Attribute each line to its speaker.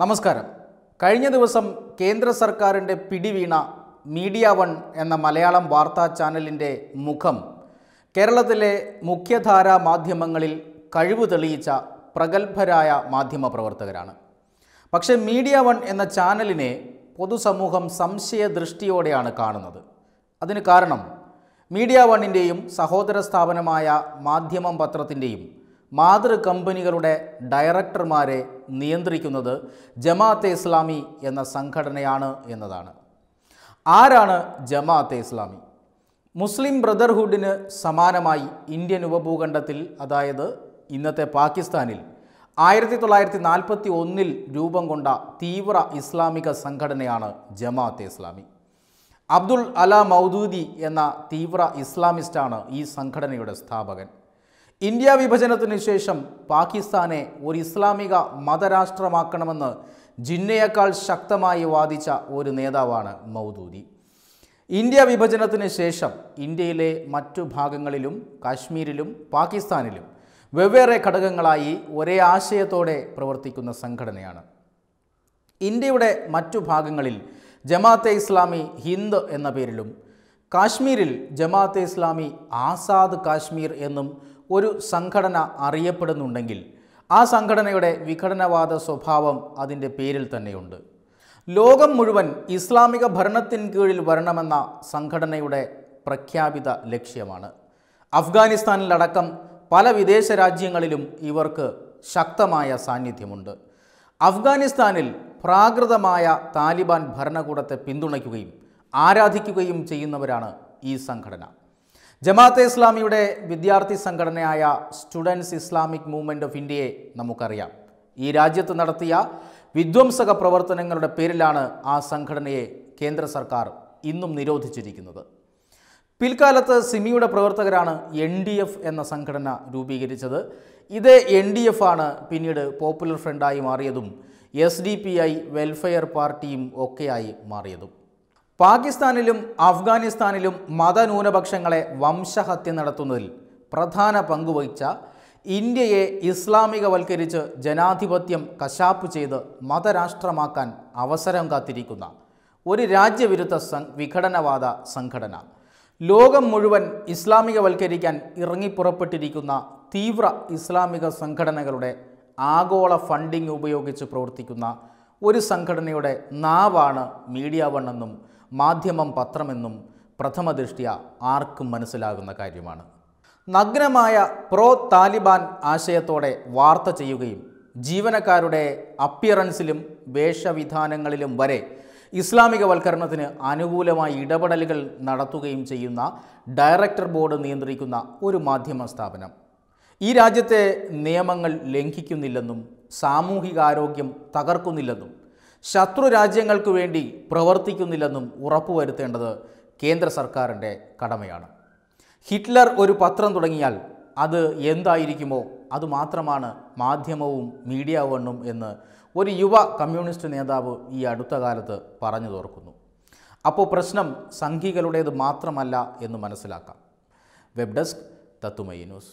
Speaker 1: നമസ്കാരം കഴിഞ്ഞ ദിവസം കേന്ദ്ര സർക്കാരിൻ്റെ പിടിവീണ മീഡിയ വൺ എന്ന മലയാളം വാർത്താ ചാനലിൻ്റെ മുഖം കേരളത്തിലെ മുഖ്യധാരാ മാധ്യമങ്ങളിൽ കഴിവ് തെളിയിച്ച പ്രഗത്ഭരായ മാധ്യമ പ്രവർത്തകരാണ് പക്ഷേ മീഡിയ വൺ എന്ന ചാനലിനെ പൊതുസമൂഹം സംശയദൃഷ്ടിയോടെയാണ് കാണുന്നത് അതിന് കാരണം മീഡിയ വണ്ണിൻ്റെയും സഹോദര സ്ഥാപനമായ മാധ്യമം പത്രത്തിൻ്റെയും മാതൃ കമ്പനികളുടെ ഡയറക്ടർമാരെ നിയന്ത്രിക്കുന്നത് ജമാഅത്തെ ഇസ്ലാമി എന്ന സംഘടനയാണ് എന്നതാണ് ആരാണ് ജമാഅത്തെ ഇസ്ലാമി മുസ്ലിം ബ്രദർഹുഡിന് സമാനമായി ഇന്ത്യൻ ഉപഭൂഖണ്ഡത്തിൽ അതായത് ഇന്നത്തെ പാകിസ്ഥാനിൽ ആയിരത്തി തൊള്ളായിരത്തി നാൽപ്പത്തി ഒന്നിൽ രൂപം കൊണ്ട തീവ്ര ഇസ്ലാമിക സംഘടനയാണ് ജമാഅത്തെ ഇസ്ലാമി അബ്ദുൾ അല മൗദൂദി എന്ന തീവ്ര ഇസ്ലാമിസ്റ്റാണ് ഈ സംഘടനയുടെ സ്ഥാപകൻ ഇന്ത്യ വിഭജനത്തിന് ശേഷം പാകിസ്ഥാനെ ഒരു ഇസ്ലാമിക മതരാഷ്ട്രമാക്കണമെന്ന് ജിന്നയേക്കാൾ ശക്തമായി വാദിച്ച ഒരു നേതാവാണ് മൗദൂദി ഇന്ത്യ വിഭജനത്തിന് ശേഷം ഇന്ത്യയിലെ മറ്റു ഭാഗങ്ങളിലും കാശ്മീരിലും പാകിസ്ഥാനിലും വെവ്വേറെ ഘടകങ്ങളായി ഒരേ ആശയത്തോടെ പ്രവർത്തിക്കുന്ന സംഘടനയാണ് ഇന്ത്യയുടെ മറ്റു ഭാഗങ്ങളിൽ ജമാഅത്തെ ഇസ്ലാമി ഹിന്ദ് എന്ന പേരിലും കാശ്മീരിൽ ജമാഅത്തെ ഇസ്ലാമി ആസാദ് കാശ്മീർ എന്നും ഒരു സംഘടന അറിയപ്പെടുന്നുണ്ടെങ്കിൽ ആ സംഘടനയുടെ വിഘടനവാദ സ്വഭാവം അതിൻ്റെ പേരിൽ തന്നെയുണ്ട് ലോകം മുഴുവൻ ഇസ്ലാമിക ഭരണത്തിന് കീഴിൽ വരണമെന്ന സംഘടനയുടെ പ്രഖ്യാപിത ലക്ഷ്യമാണ് അഫ്ഗാനിസ്ഥാനിലടക്കം പല വിദേശ രാജ്യങ്ങളിലും ഇവർക്ക് ശക്തമായ സാന്നിധ്യമുണ്ട് അഫ്ഗാനിസ്ഥാനിൽ പ്രാകൃതമായ താലിബാൻ ഭരണകൂടത്തെ പിന്തുണയ്ക്കുകയും ആരാധിക്കുകയും ചെയ്യുന്നവരാണ് ഈ സംഘടന ജമാഅത്തെ ഇസ്ലാമിയുടെ വിദ്യാർത്ഥി സംഘടനയായ സ്റ്റുഡൻസ് ഇസ്ലാമിക് മൂവ്മെൻറ്റ് ഓഫ് ഇന്ത്യയെ നമുക്കറിയാം ഈ രാജ്യത്ത് നടത്തിയ വിധ്വംസക പ്രവർത്തനങ്ങളുടെ പേരിലാണ് ആ സംഘടനയെ കേന്ദ്ര സർക്കാർ ഇന്നും നിരോധിച്ചിരിക്കുന്നത് പിൽക്കാലത്ത് സിമിയുടെ പ്രവർത്തകരാണ് എൻ ഡി എഫ് എന്ന സംഘടന രൂപീകരിച്ചത് ഇതേ എൻ ഡി എഫ് ആണ് പിന്നീട് പോപ്പുലർ ഫ്രണ്ടായി മാറിയതും S D P I welfare പാർട്ടിയും ഒക്കെയായി മാറിയതും പാകിസ്ഥാനിലും അഫ്ഗാനിസ്ഥാനിലും മതന്യൂനപക്ഷങ്ങളെ വംശഹത്യ നടത്തുന്നതിൽ പ്രധാന പങ്കുവഹിച്ച ഇന്ത്യയെ ഇസ്ലാമികവൽക്കരിച്ച് ജനാധിപത്യം കശാപ്പ് ചെയ്ത് മതരാഷ്ട്രമാക്കാൻ അവസരം കാത്തിരിക്കുന്ന ഒരു രാജ്യവിരുദ്ധ വിഘടനവാദ സംഘടന ലോകം മുഴുവൻ ഇസ്ലാമികവൽക്കരിക്കാൻ ഇറങ്ങിപ്പുറപ്പെട്ടിരിക്കുന്ന തീവ്ര ഇസ്ലാമിക സംഘടനകളുടെ ആഗോള ഫണ്ടിംഗ് ഉപയോഗിച്ച് പ്രവർത്തിക്കുന്ന ഒരു സംഘടനയുടെ നാവാണ് മീഡിയ വണ്ണെന്നും മാധ്യമം പത്രമെന്നും പ്രഥമദൃഷ്ട്യ ആർക്കും മനസ്സിലാകുന്ന കാര്യമാണ് നഗ്നമായ പ്രോ താലിബാൻ ആശയത്തോടെ വാർത്ത ചെയ്യുകയും ജീവനക്കാരുടെ അപ്പിയറൻസിലും വേഷവിധാനങ്ങളിലും വരെ ഇസ്ലാമികവൽക്കരണത്തിന് അനുകൂലമായി ഇടപെടലുകൾ നടത്തുകയും ചെയ്യുന്ന ഡയറക്ടർ ബോർഡ് നിയന്ത്രിക്കുന്ന ഒരു മാധ്യമ സ്ഥാപനം ഈ രാജ്യത്തെ നിയമങ്ങൾ ലംഘിക്കുന്നില്ലെന്നും സാമൂഹികാരോഗ്യം തകർക്കുന്നില്ലെന്നും ശത്രു രാജ്യങ്ങൾക്ക് വേണ്ടി പ്രവർത്തിക്കുന്നില്ലെന്നും ഉറപ്പുവരുത്തേണ്ടത് കേന്ദ്ര സർക്കാരിൻ്റെ കടമയാണ് ഹിറ്റ്ലർ ഒരു പത്രം തുടങ്ങിയാൽ അത് എന്തായിരിക്കുമോ അതുമാത്രമാണ് മാധ്യമവും മീഡിയ വണ്ണും എന്ന് ഒരു യുവ കമ്മ്യൂണിസ്റ്റ് നേതാവ് ഈ അടുത്ത കാലത്ത് പറഞ്ഞു തോർക്കുന്നു അപ്പോൾ പ്രശ്നം സംഘികളുടേത് മാത്രമല്ല എന്ന് മനസ്സിലാക്കാം വെബ് ഡെസ്ക് തത്തുമയി ന്യൂസ്